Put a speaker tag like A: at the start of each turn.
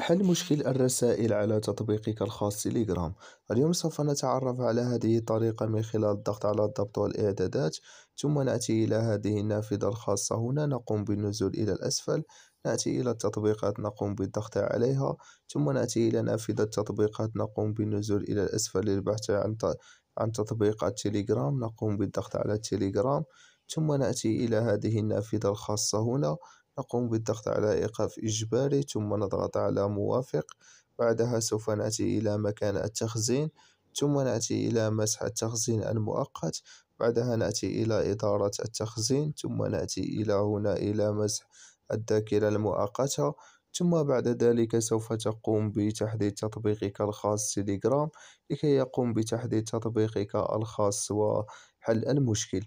A: حل مشكل الرسائل على تطبيقك الخاص تليجرام اليوم سوف نتعرف على هذه الطريقة من خلال الضغط على الضبط والإعدادات ثم نأتي إلى هذه النافذة الخاصة هنا نقوم بالنزول إلى الأسفل نأتي إلى التطبيقات نقوم بالضغط عليها ثم نأتي إلى نافذة التطبيقات نقوم بالنزول إلى الأسفل للبحث عن عن تطبيقات تليجرام نقوم بالضغط على التليجرام ثم نأتي إلى هذه النافذة الخاصة هنا نقوم بالضغط على إيقاف إجباري ثم نضغط على موافق بعدها سوف نأتي إلى مكان التخزين ثم نأتي إلى مسح التخزين المؤقت بعدها نأتي إلى إدارة التخزين ثم نأتي إلى هنا إلى مسح الذاكرة المؤقتة ثم بعد ذلك سوف تقوم بتحديد تطبيقك الخاص تيليجرام لكي يقوم بتحديد تطبيقك الخاص وحل المشكل